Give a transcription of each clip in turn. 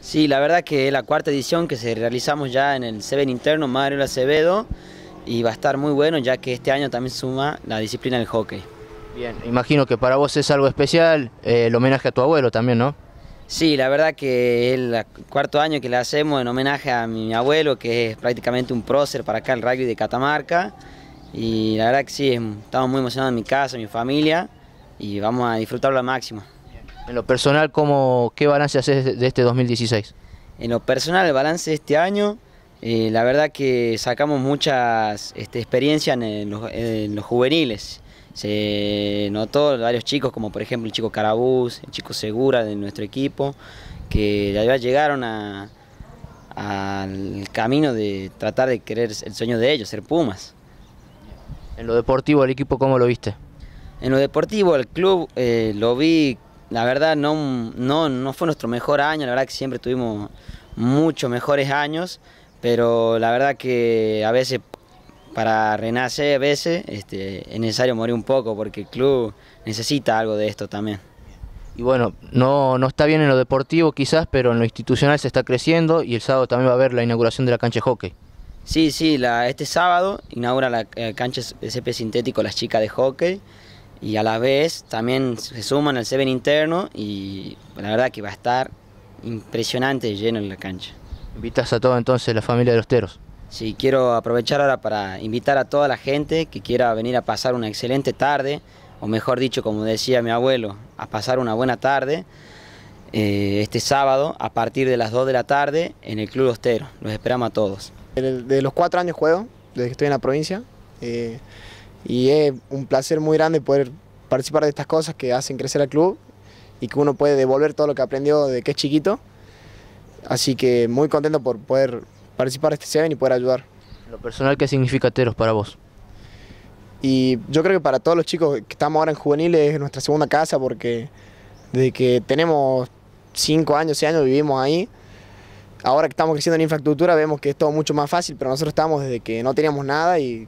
Sí, la verdad que es la cuarta edición que se realizamos ya en el Seven interno Mario Acevedo y va a estar muy bueno ya que este año también suma la disciplina del hockey. Bien, imagino que para vos es algo especial eh, el homenaje a tu abuelo también, ¿no? Sí, la verdad que es el cuarto año que le hacemos en homenaje a mi abuelo, que es prácticamente un prócer para acá el rugby de Catamarca. Y la verdad que sí, estamos muy emocionados en mi casa, en mi familia, y vamos a disfrutarlo al máximo. En lo personal, ¿qué balance haces de este 2016? En lo personal, el balance de este año, eh, la verdad que sacamos muchas este, experiencias en, los, juveniles. Se notó varios chicos, como por ejemplo el chico Carabús, el chico Segura de nuestro equipo, que ya llegaron al camino de tratar de querer el sueño de ellos, ser Pumas. En lo deportivo, el equipo, ¿cómo lo viste? En lo deportivo, el club eh, lo vi la verdad no, no, fue nuestro mejor año, la verdad que siempre tuvimos muchos mejores años, pero la verdad que a veces para renacer a veces este, es necesario morir un poco porque el club necesita algo de esto también. Y bueno, no, no está bien en lo deportivo quizás, pero en lo institucional se está creciendo y el sábado también va a haber la inauguración de la cancha de hockey. Sí, sí, este sábado inaugura la eh, cancha de sintético las chicas de hockey y a la vez también se suman al Seven interno y la verdad que va a estar impresionante lleno en la cancha. Invitas a toda entonces la familia de los Teros. Sí, quiero aprovechar ahora para invitar a toda la gente que quiera venir a pasar una excelente tarde, o mejor dicho, como decía mi abuelo, a pasar una buena tarde eh, este sábado a partir de las 2 de la tarde en el Club Los Teros. Los esperamos a todos. De los cuatro años juego, desde que estoy en la provincia. Eh, y es un placer muy grande poder participar de estas cosas que hacen crecer al club y que uno puede devolver todo lo que aprendió de que es chiquito. Así que muy contento por poder participar de este Seven y poder ayudar. Lo personal, ¿qué significa Teros para vos? Y yo creo que para todos los chicos que estamos ahora en juveniles es nuestra segunda casa porque desde que tenemos 5 años, 6 años vivimos ahí. Ahora que estamos creciendo en infraestructura vemos que es todo mucho más fácil, pero nosotros estamos desde que no teníamos nada y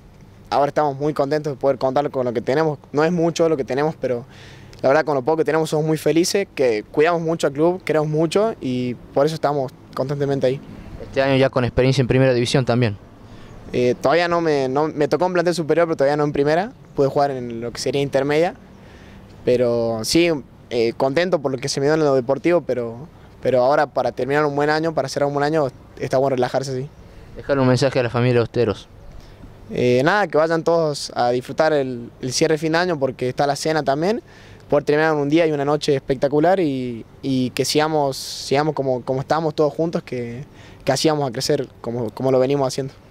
ahora estamos muy contentos de poder contar con lo que tenemos. No es mucho lo que tenemos, pero la verdad con lo poco que tenemos somos muy felices, que cuidamos mucho al club, queremos mucho y por eso estamos constantemente ahí. Este año ya con experiencia en primera división también. Eh, todavía no me, tocó en plantel superior, pero todavía no en primera. Pude jugar en lo que sería intermedia. Pero sí, eh, contento por lo que se me dio en lo deportivo, pero, pero ahora para terminar un buen año, para cerrar un buen año, está bueno relajarse así. Dejar un mensaje a la familia de Osteros. Eh, nada, que vayan todos a disfrutar el, cierre fin de año porque está la cena también, por terminar un día y una noche espectacular y, que sigamos, como, como estábamos todos juntos, que, que hacíamos a crecer como, como lo venimos haciendo.